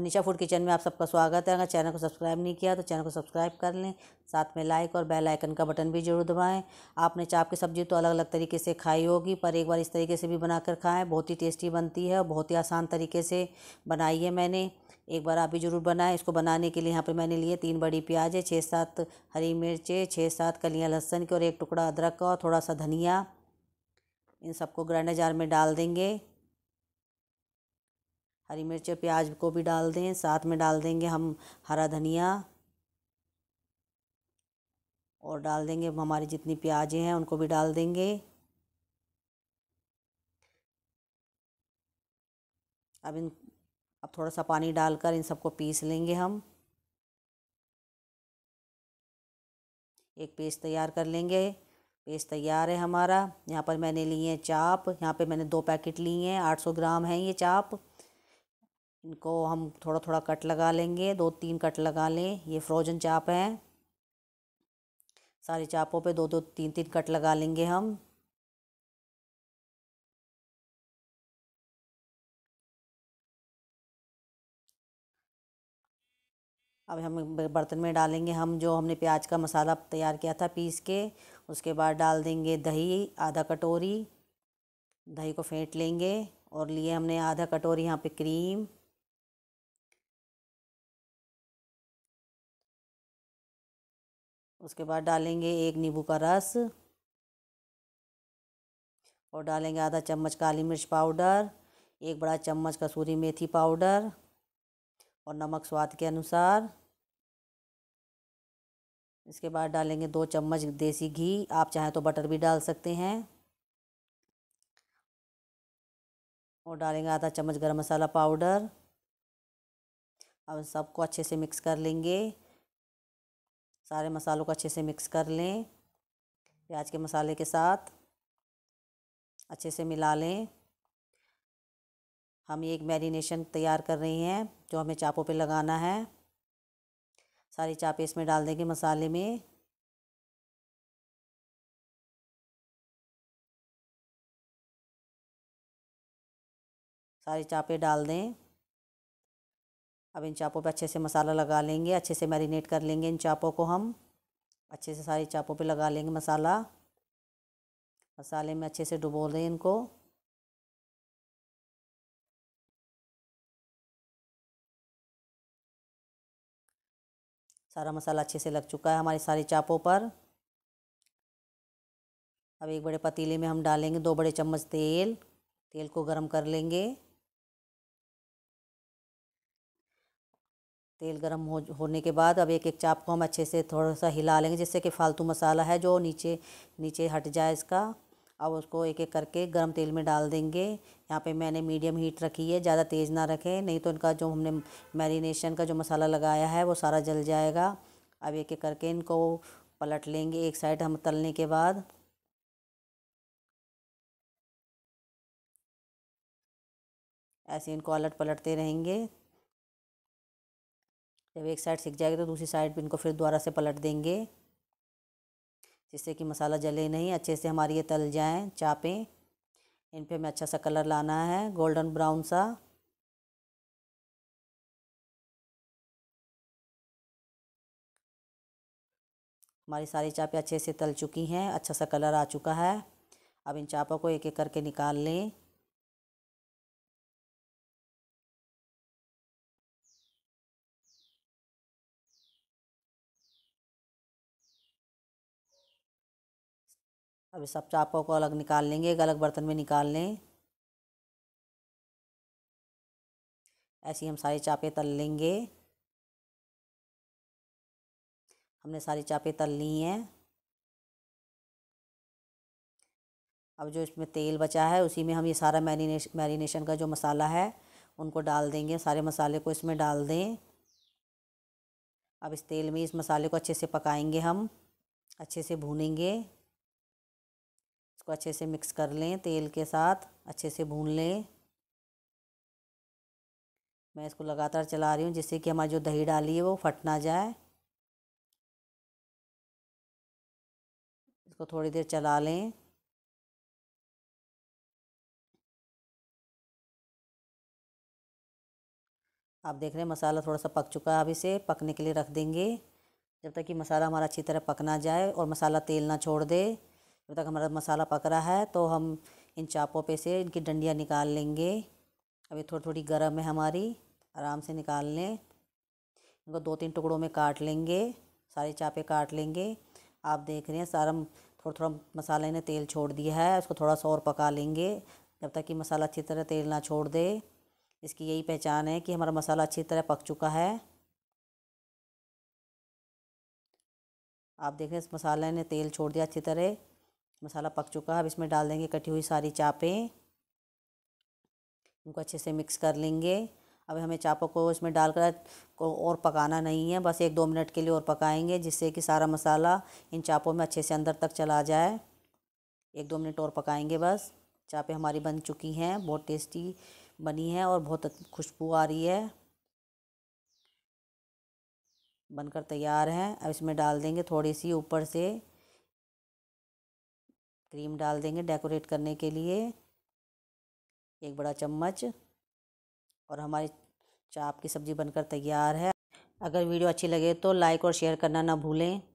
Manisha food kitchen में आप सबका स्वागत है अगर चैनल को सब्सक्राइब नहीं किया तो चैनल को सब्सक्राइब कर लें साथ में लाइक और बेल आइकन का बटन भी जरूर दबाएं आपने चाप की सब्ज़ी तो अलग अलग तरीके से खाई होगी पर एक बार इस तरीके से भी बनाकर खाएं बहुत ही टेस्टी बनती है और बहुत ही आसान तरीके से बनाई है मैंने एक बार आप भी ज़रूर बनाएं इसको बनाने के लिए यहाँ पर मैंने लिए तीन बड़ी प्याज है छः सात हरी मिर्चें छः सात कलियाँ लहसुन की और एक टुकड़ा अदरक का और थोड़ा सा धनिया इन सबको ग्राइंडर जार में डाल देंगे हरी मिर्च और प्याज को भी डाल दें साथ में डाल देंगे हम हरा धनिया और डाल देंगे हमारी जितनी प्याजें हैं उनको भी डाल देंगे अब इन अब थोड़ा सा पानी डालकर इन सबको पीस लेंगे हम एक पेस्ट तैयार कर लेंगे पेस्ट तैयार है हमारा यहाँ पर मैंने लिए हैं चाप यहाँ पे मैंने दो पैकेट लिए हैं आठ सौ ग्राम हैं ये चाप इनको हम थोड़ा थोड़ा कट लगा लेंगे दो तीन कट लगा लें ये फ्रोजन चाप हैं सारे चापों पे दो दो तीन तीन कट लगा लेंगे हम अब हम बर्तन में डालेंगे हम जो हमने प्याज का मसाला तैयार किया था पीस के उसके बाद डाल देंगे दही आधा कटोरी दही को फेंट लेंगे और लिए हमने आधा कटोरी यहाँ पे क्रीम उसके बाद डालेंगे एक नींबू का रस और डालेंगे आधा चम्मच काली मिर्च पाउडर एक बड़ा चम्मच कसूरी मेथी पाउडर और नमक स्वाद के अनुसार इसके बाद डालेंगे दो चम्मच देसी घी आप चाहें तो बटर भी डाल सकते हैं और डालेंगे आधा चम्मच गरम मसाला पाउडर अब सबको अच्छे से मिक्स कर लेंगे सारे मसालों को अच्छे से मिक्स कर लें प्याज के मसाले के साथ अच्छे से मिला लें हम एक मैरिनेशन तैयार कर रही हैं जो हमें चापों पे लगाना है सारी चापें इसमें डाल देंगे मसाले में सारी चापें डाल दें अब इन चापों पे अच्छे से मसाला लगा लेंगे अच्छे से मैरिनेट कर लेंगे इन चापों को हम अच्छे से सारी चापों पे लगा लेंगे मसाला मसाले में अच्छे से डुबो दें इनको सारा मसाला अच्छे से लग चुका है हमारी सारी चापों पर अब एक बड़े पतीले में हम डालेंगे दो बड़े चम्मच तेल तेल को गरम कर लेंगे तेल गर्म हो होने के बाद अब एक एक चाप को हम अच्छे से थोड़ा सा हिला लेंगे जिससे कि फालतू मसाला है जो नीचे नीचे हट जाए इसका अब उसको एक एक करके गर्म तेल में डाल देंगे यहाँ पे मैंने मीडियम हीट रखी है ज़्यादा तेज़ ना रखें नहीं तो इनका जो हमने मैरिनेशन का जो मसाला लगाया है वो सारा जल जाएगा अब एक एक करके इनको पलट लेंगे एक साइड हम तलने के बाद ऐसे इनको अलट पलटते रहेंगे जब एक साइड सिक जाएगी तो दूसरी साइड भी इनको फिर दोबारा से पलट देंगे जिससे कि मसाला जले नहीं अच्छे से हमारी ये तल जाएँ चापें इन पर हमें अच्छा सा कलर लाना है गोल्डन ब्राउन सा हमारी सारी चापें अच्छे से तल चुकी हैं अच्छा सा कलर आ चुका है अब इन चापों को एक एक करके निकाल लें अब सब चापों को अलग निकाल लेंगे एक अलग बर्तन में निकाल लें ऐसी हम सारी चापे तल लेंगे हमने सारी चापे तल ली हैं अब जो इसमें तेल बचा है उसी में हम ये सारा मैरिनेशन मैरिनेशन का जो मसाला है उनको डाल देंगे सारे मसाले को इसमें डाल दें अब इस तेल में इस मसाले को अच्छे से पकाएंगे हम अच्छे से भूनेंगे इसको अच्छे से मिक्स कर लें तेल के साथ अच्छे से भून लें मैं इसको लगातार चला रही हूँ जिससे कि हमारी जो दही डाली है वो फट ना जाए इसको थोड़ी देर चला लें आप देख रहे हैं मसाला थोड़ा सा पक चुका है अभी से पकने के लिए रख देंगे जब तक कि मसाला हमारा अच्छी तरह पकना जाए और मसाला तेल ना छोड़ दे जब तक हमारा मसाला पक रहा है तो हम इन चापों पे से इनकी डंडियाँ निकाल लेंगे अभी थोड़ी थोड़ी गर्म है हमारी आराम से निकाल लें इनको दो तीन टुकड़ों में काट लेंगे सारी चापें काट लेंगे आप देख रहे हैं सारा थोड़ा थोड़ा मसाले ने तेल छोड़ दिया है उसको थोड़ा सा और पका लेंगे जब तक कि मसाला अच्छी तरह तेल ना छोड़ दे इसकी यही पहचान है कि हमारा मसाला अच्छी तरह पक चुका है आप देख रहे हैं इस मसाले ने तेल छोड़ दिया अच्छी तरह मसाला पक चुका है अब इसमें डाल देंगे कटी हुई सारी चापें उनको अच्छे से मिक्स कर लेंगे अब हमें चापों को इसमें डालकर को और पकाना नहीं है बस एक दो मिनट के लिए और पकाएंगे जिससे कि सारा मसाला इन चापों में अच्छे से अंदर तक चला जाए एक दो मिनट और पकाएंगे बस चापें हमारी बन चुकी हैं बहुत टेस्टी बनी है और बहुत खुशबू आ रही है बनकर तैयार हैं अब इसमें डाल देंगे थोड़ी सी ऊपर से क्रीम डाल देंगे डेकोरेट करने के लिए एक बड़ा चम्मच और हमारी चाप की सब्ज़ी बनकर तैयार है अगर वीडियो अच्छी लगे तो लाइक और शेयर करना ना भूलें